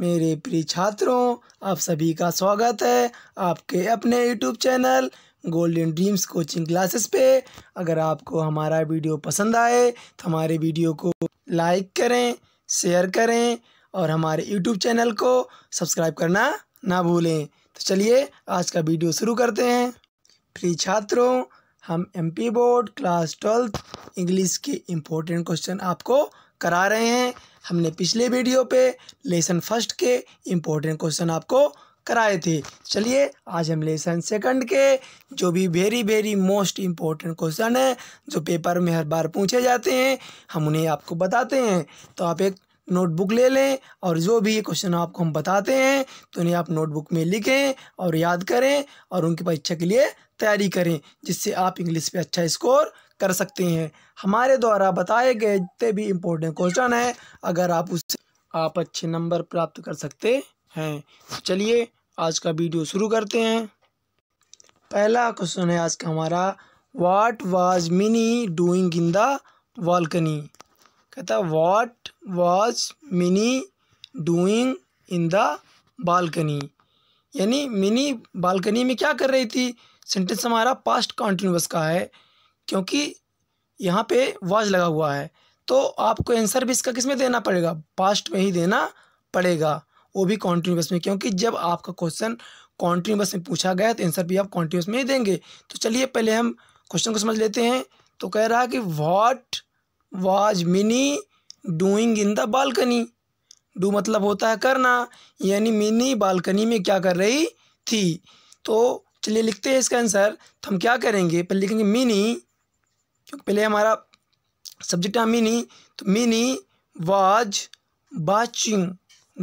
मेरे प्रिय छात्रों आप सभी का स्वागत है आपके अपने YouTube channel golden dreams coaching classes पे अगर आपको हमारा वीडियो पसंद आए तो हमारे वीडियो को लाइक करें शेयर करें और हमारे यूट्यूब चैनल को सब्सक्राइब करना ना भूलें तो चलिए आज का वीडियो शुरू करते हैं प्रिय छात्रों हम M board class twelfth English के इम्पोर्टेंट क्वेश्चन आपको करा रहे हैं हमने पिछले वीडियो पे लेसन फर्स्ट के इम्पोर्टेंट क्वेश्चन आपको कराए थे चलिए आज हम लेसन सेकंड के जो भी very very most important question है जो पेपर में हर बार पूछे जाते हैं हम उन्हें आपको बताते हैं तो आप एक नोटबुक ले लें और जो भी क्वेश्चन आपको हम बताते हैं तो उन्हें आप नोटबुक में लिखें और याद करें और उनकी परीक्षा के लिए तैयारी करें जिससे आप इंग्लिश पे अच्छा स्कोर कर सकते हैं हमारे द्वारा बताए गए जितने भी इम्पोर्टेंट क्वेश्चन हैं अगर आप उससे आप अच्छे नंबर प्राप्त कर सकते हैं चलिए आज का वीडियो शुरू करते हैं पहला क्वेश्चन है आज का हमारा what was Mini doing in the कहता कहता what was Mini doing in the balcony यानी मिनी बालकनी में क्या कर रही थी सेंटेंस हमारा पास्ट कॉन्टिन्यूस का है क्योंकि यहाँ पे वाज लगा हुआ है तो आपको आंसर भी इसका किस में देना पड़ेगा पास्ट में ही देना पड़ेगा वो भी कॉन्टीन्यूस में क्योंकि जब आपका क्वेश्चन कॉन्टीन्यूस में पूछा गया तो आंसर भी आप कॉन्टीन्यूस में ही देंगे तो चलिए पहले हम क्वेश्चन को समझ लेते हैं तो कह रहा है कि what was Mini doing in the balcony do मतलब होता है करना यानी मिनी बालकनी में क्या कर रही थी तो चलिए लिखते हैं इसका आंसर तो हम क्या करेंगे पहले लिखेंगे मिनी क्योंकि पहले हमारा सब्जेक्ट है मिनी तो Mini was watching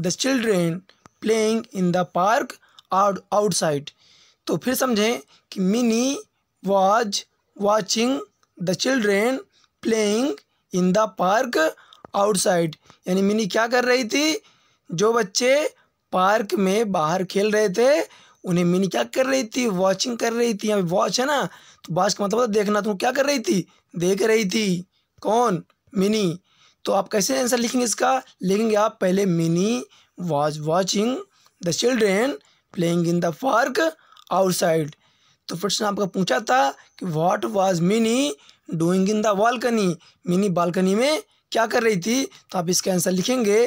the children playing in the park out outside तो फिर समझें कि Mini was watching the children playing in the park outside यानी मिनी क्या कर रही थी जो बच्चे पार्क में बाहर खेल रहे थे उन्हें मिनी क्या कर रही थी वॉचिंग कर रही थी अभी वॉच है ना तो वॉच का मतलब देखना तुम क्या कर रही थी देख रही थी कौन मिनी तो आप कैसे आंसर लिखेंगे इसका लिखेंगे आप पहले Mini was watching the children playing in the park outside तो प्रश्न आपका पूछा था कि what was Mini doing in the balcony Mini balcony में क्या कर रही थी तो आप इसका आंसर लिखेंगे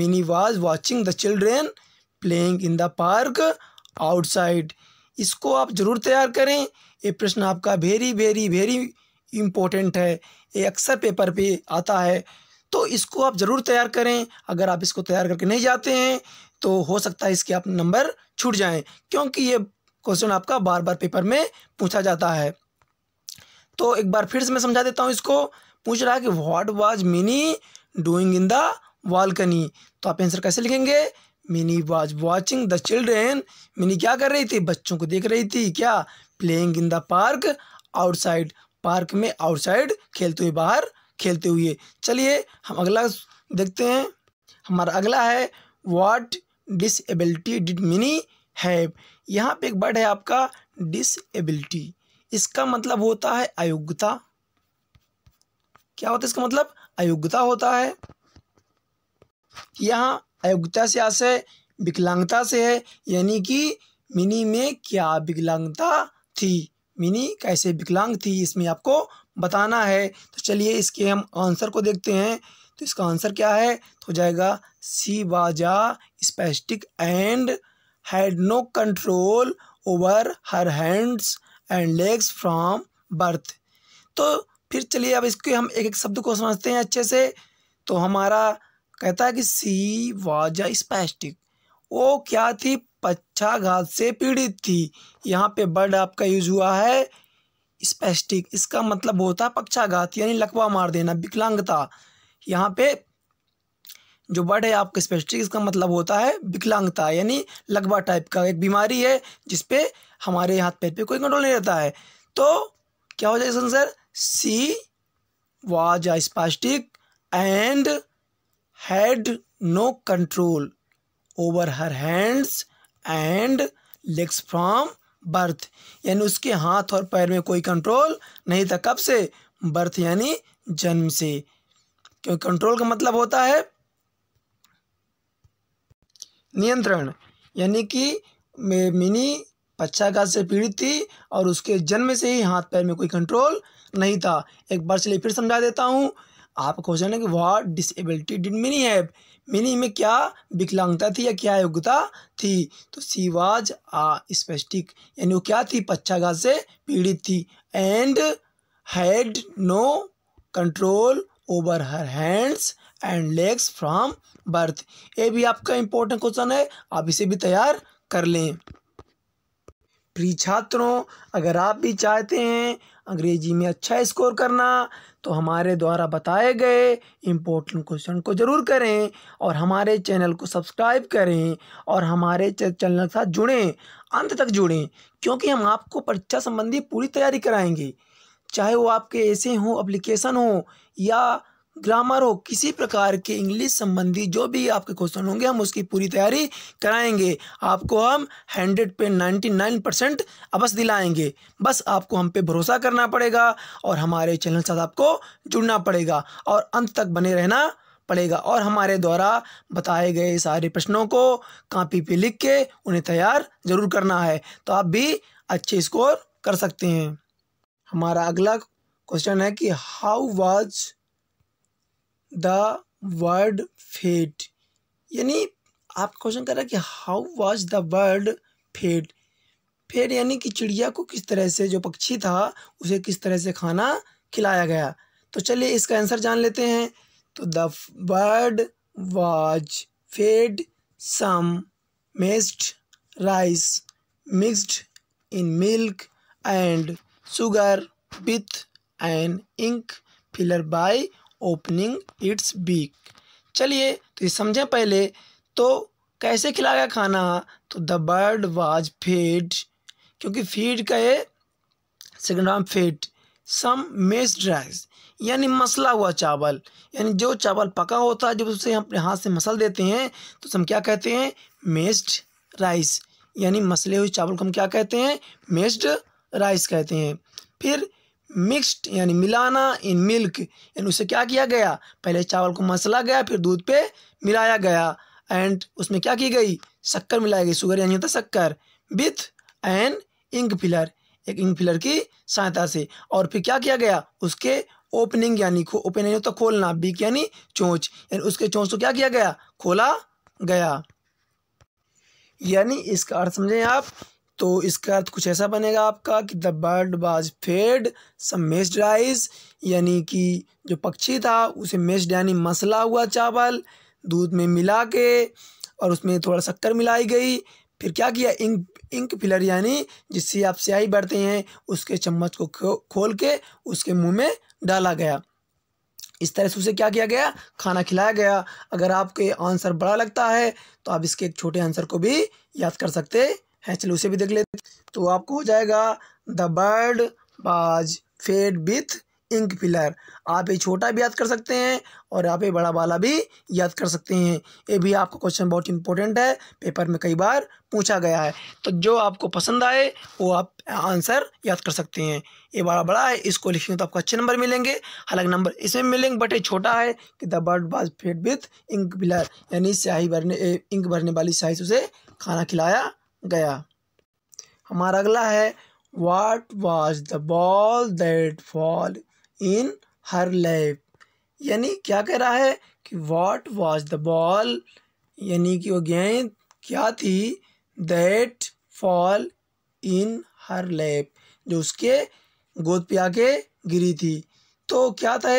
Mini was watching the children playing in the park outside इसको आप ज़रूर तैयार करें ये प्रश्न आपका वेरी वेरी वेरी इम्पोर्टेंट है ये अक्सर पेपर पे आता है तो इसको आप ज़रूर तैयार करें अगर आप इसको तैयार करके नहीं जाते हैं तो हो सकता है इसके आप नंबर छूट जाएं क्योंकि ये क्वेश्चन आपका बार बार पेपर में पूछा जाता है तो एक बार फिर से मैं समझा देता हूँ इसको पूछ रहा है कि what was Mini doing in the balcony तो आप आंसर कैसे लिखेंगे Mini was watching the children Mini क्या कर रही थी बच्चों को देख रही थी क्या playing in the park outside park में आउटसाइड खेलते हुए बाहर खेलते हुए चलिए हम अगला देखते हैं हमारा अगला है what disability did Mini have यहाँ पे एक वर्ड है आपका डिसबिलिटी इसका मतलब होता है अयोग्यता क्या होता है इसका मतलब अयोग्यता होता है यहाँ अयोग्यता से आशय विकलांगता से है यानी कि मिनी में क्या विकलांगता थी मिनी कैसे विकलांग थी इसमें आपको बताना है तो चलिए इसके हम आंसर को देखते हैं तो इसका आंसर क्या है तो हो जाएगा she was spastic and had no control over her hands and legs from birth तो फिर चलिए अब इसके हम एक एक शब्द को समझते हैं अच्छे से तो हमारा कहता है कि सी वाजा स्पैस्टिक वो क्या थी पक्षाघात से पीड़ित थी यहाँ पे बर्ड आपका यूज हुआ है स्पैस्टिक इसका मतलब होता है पक्षाघात यानी लकवा मार देना विकलांगता यहाँ पे जो बर्ड है आपका स्पेस्टिक इसका मतलब होता है विकलांगता यानी लकवा टाइप का एक बीमारी है जिसपे हमारे हाथ पैर पे कोई कंट्रोल नहीं रहता है तो क्या हो जाएगा sir she was spastic and had no control over her hands and legs from birth यानी उसके हाथ और पैर में कोई कंट्रोल नहीं था कब से बर्थ यानी जन्म से क्यों कंट्रोल का मतलब होता है नियंत्रण यानी कि मिनी पक्षाघात से पीड़ित थी और उसके जन्म से ही हाथ पैर में कोई कंट्रोल नहीं था एक बार चलिए फिर समझा देता हूँ आपका क्वेश्चन है कि वाट डिसेबिलिटी डिड मिनी है मिनी में क्या विकलांगता थी या क्या योग्यता थी तो सी वाज आ स्पेस्टिक यानी वो क्या थी पक्षाघात से पीड़ित थी and had no control over her hands and legs from birth ये भी आपका इंपॉर्टेंट क्वेश्चन है आप इसे भी तैयार कर लें प्रिय छात्रों अगर आप भी चाहते हैं अंग्रेजी में अच्छा स्कोर करना तो हमारे द्वारा बताए गए इम्पोर्टेंट क्वेश्चन को ज़रूर करें और हमारे चैनल को सब्सक्राइब करें और हमारे चैनल के साथ जुड़ें अंत तक जुड़ें क्योंकि हम आपको परीक्षा संबंधी पूरी तैयारी कराएंगे चाहे वो आपके ऐसे हों अप्लीकेशन हो या ग्रामर हो किसी प्रकार के इंग्लिश संबंधी जो भी आपके क्वेश्चन होंगे हम उसकी पूरी तैयारी कराएंगे आपको हम हंड्रेड पे नाइन्टी नाइन परसेंट अवश्य दिलाएंगे बस आपको हम पे भरोसा करना पड़ेगा और हमारे चैनल के साथ आपको जुड़ना पड़ेगा और अंत तक बने रहना पड़ेगा और हमारे द्वारा बताए गए सारे प्रश्नों को कापी पे लिख के उन्हें तैयार ज़रूर करना है तो आप भी अच्छे स्कोर कर सकते हैं हमारा अगला क्वेश्चन है कि how was the bird fed यानी आप क्वेश्चन कर रहे हैं कि how was the bird fed fed यानी कि चिड़िया को किस तरह से जो पक्षी था उसे किस तरह से खाना खिलाया गया तो चलिए इसका आंसर जान लेते हैं तो the bird was fed some mashed rice mixed in milk and sugar with and ink filler by opening its beak चलिए तो ये समझें पहले तो कैसे खिलाया गया खाना तो द बर्ड वाज फेड क्योंकि फीड का ये सेकेंड नाम फेड सम मेस राइस यानी मसला हुआ चावल यानी जो चावल पका होता है जब उसे हम अपने हाथ से मसल देते हैं तो हम क्या कहते हैं मेस्ड राइस यानी मसले हुए चावल को हम क्या कहते हैं मेस्ड राइस कहते हैं फिर मिक्स्ड यानी मिलाना इन मिल्क यानी उसे क्या किया गया पहले चावल को मसला गया फिर दूध पे मिलाया गया एंड उसमें क्या की गई शक्कर मिलाई गई शुगर यानी होता शक्कर विथ एंड इंक फिलर एक इंक फिलर की सहायता से और फिर क्या किया गया उसके ओपनिंग यानी खो ओपन यानी होता खोलना बीक यानी चोंच यानी उसके चोंच को क्या किया गया खोला गया यानी इसका अर्थ समझें आप तो इसका अर्थ कुछ ऐसा बनेगा आपका कि the bird was fed some mashed rice यानी कि जो पक्षी था उसे मेस्ड यानी मसला हुआ चावल दूध में मिला के और उसमें थोड़ा शक्कर मिलाई गई फिर क्या किया इंक इंक फिलर यानी जिससे आप स्याही बढ़ते हैं उसके चम्मच को खो, खोल के उसके मुंह में डाला गया इस तरह से उसे क्या किया गया खाना खिलाया गया अगर आपके आंसर बड़ा लगता है तो आप इसके एक छोटे आंसर को भी याद कर सकते है चलो उसे भी देख लेते तो आपको हो जाएगा the bird was fed with ink filler आप ये छोटा भी याद कर सकते हैं और आप ये बड़ा वाला भी याद कर सकते हैं ये भी आपका क्वेश्चन बहुत इंपॉर्टेंट है पेपर में कई बार पूछा गया है तो जो आपको पसंद आए वो आप आंसर याद कर सकते हैं ये बड़ा बड़ा है इसको लिखेंगे तो आपको अच्छे नंबर मिलेंगे हालांकि नंबर इसमें मिलेंगे बट ये छोटा है कि the bird was fed with ink filler यानी स्याही भरने इंक भरने वाली स्याही से उसे खाना खिलाया गया हमारा अगला है what was the ball that fall in her lap यानी क्या कह रहा है कि वाट वॉज द बॉल यानी कि वो गेंद क्या थी that fall in her lap जो उसके गोद पे आके गिरी थी तो क्या था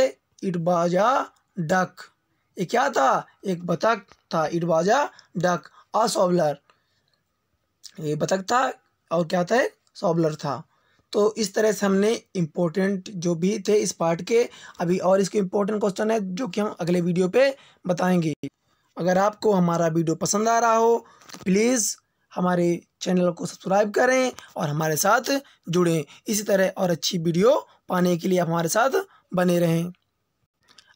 इट बाजा डक ये क्या था एक बतख था इट बाजा डक सॉबलर ये बतख था और क्या था सॉबलर था तो इस तरह से हमने इम्पोर्टेंट जो भी थे इस पार्ट के अभी और इसके इम्पोर्टेंट क्वेश्चन है जो कि हम अगले वीडियो पे बताएंगे अगर आपको हमारा वीडियो पसंद आ रहा हो तो प्लीज़ हमारे चैनल को सब्सक्राइब करें और हमारे साथ जुड़ें इसी तरह और अच्छी वीडियो पाने के लिए हमारे साथ बने रहें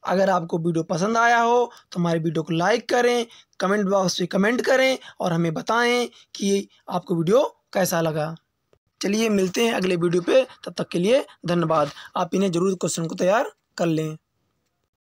अगर आपको वीडियो पसंद आया हो तो हमारे वीडियो को लाइक करें कमेंट बॉक्स में कमेंट करें और हमें बताएं कि आपको वीडियो कैसा लगा चलिए मिलते हैं अगले वीडियो पे तब तक के लिए धन्यवाद आप इन्हें ज़रूर क्वेश्चन को तैयार कर लें